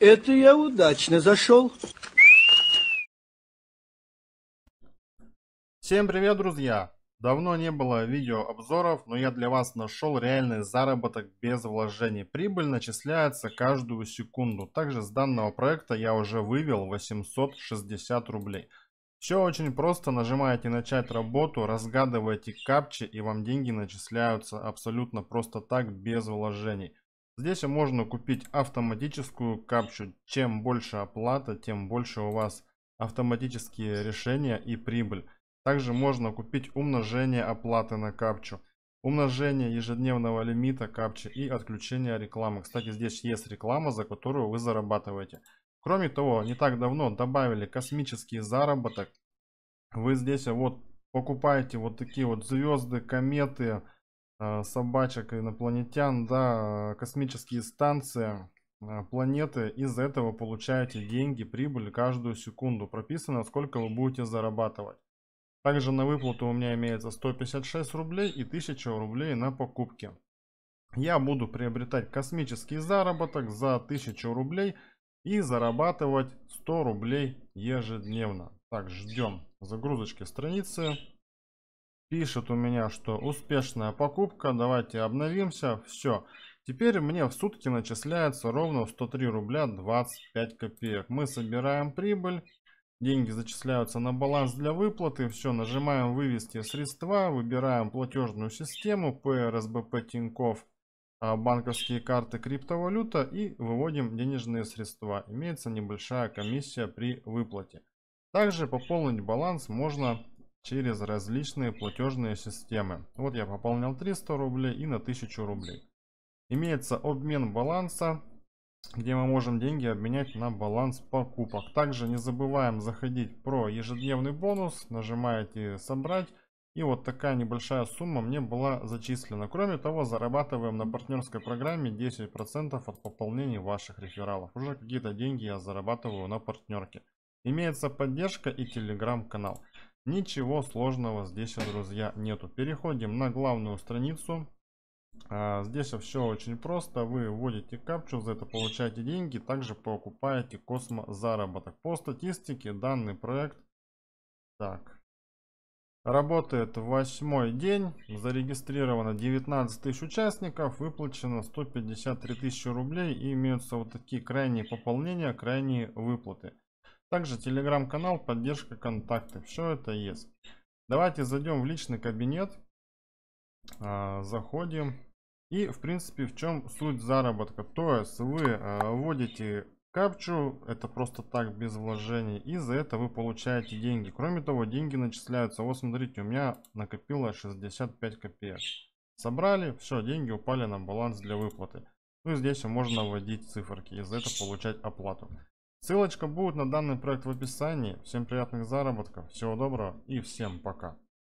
Это я удачно зашел. Всем привет, друзья! Давно не было видео обзоров, но я для вас нашел реальный заработок без вложений. Прибыль начисляется каждую секунду. Также с данного проекта я уже вывел 860 рублей. Все очень просто, нажимаете начать работу, разгадываете капчи и вам деньги начисляются абсолютно просто так, без вложений. Здесь можно купить автоматическую капчу. Чем больше оплата, тем больше у вас автоматические решения и прибыль. Также можно купить умножение оплаты на капчу, умножение ежедневного лимита капчи и отключение рекламы. Кстати, здесь есть реклама, за которую вы зарабатываете. Кроме того, не так давно добавили космический заработок. Вы здесь вот покупаете вот такие вот звезды, кометы, Э, собачек, инопланетян, да, э, космические станции, э, планеты. Из за этого получаете деньги, прибыль каждую секунду. Прописано, сколько вы будете зарабатывать. Также на выплату у меня имеется 156 рублей и 1000 рублей на покупки. Я буду приобретать космический заработок за 1000 рублей и зарабатывать 100 рублей ежедневно. Так, ждем загрузочки страницы пишет у меня, что успешная покупка, давайте обновимся, все. Теперь мне в сутки начисляется ровно 103 рубля 25 копеек. Мы собираем прибыль, деньги зачисляются на баланс для выплаты, все, нажимаем вывести средства, выбираем платежную систему ПРСБП Тинькофф, а, банковские карты криптовалюта и выводим денежные средства. Имеется небольшая комиссия при выплате. Также пополнить баланс можно через различные платежные системы. Вот я пополнил 300 рублей и на 1000 рублей. Имеется обмен баланса, где мы можем деньги обменять на баланс покупок. Также не забываем заходить про ежедневный бонус, нажимаете собрать. И вот такая небольшая сумма мне была зачислена. Кроме того, зарабатываем на партнерской программе 10% от пополнений ваших рефералов. Уже какие-то деньги я зарабатываю на партнерке. Имеется поддержка и телеграм-канал. Ничего сложного здесь, друзья, нету. Переходим на главную страницу. А, здесь все очень просто. Вы вводите капчу, за это получаете деньги. Также покупаете космо заработок. По статистике данный проект так, работает восьмой день. Зарегистрировано 19 тысяч участников. Выплачено 153 тысячи рублей. И имеются вот такие крайние пополнения, крайние выплаты. Также телеграм-канал, поддержка, контакты. Все это есть. Давайте зайдем в личный кабинет. А, заходим. И, в принципе, в чем суть заработка? То есть вы а, вводите капчу, это просто так, без вложений, и за это вы получаете деньги. Кроме того, деньги начисляются. Вот смотрите, у меня накопило 65 копеек. Собрали, все, деньги упали на баланс для выплаты. Ну и здесь можно вводить циферки и за это получать оплату. Ссылочка будет на данный проект в описании. Всем приятных заработков, всего доброго и всем пока.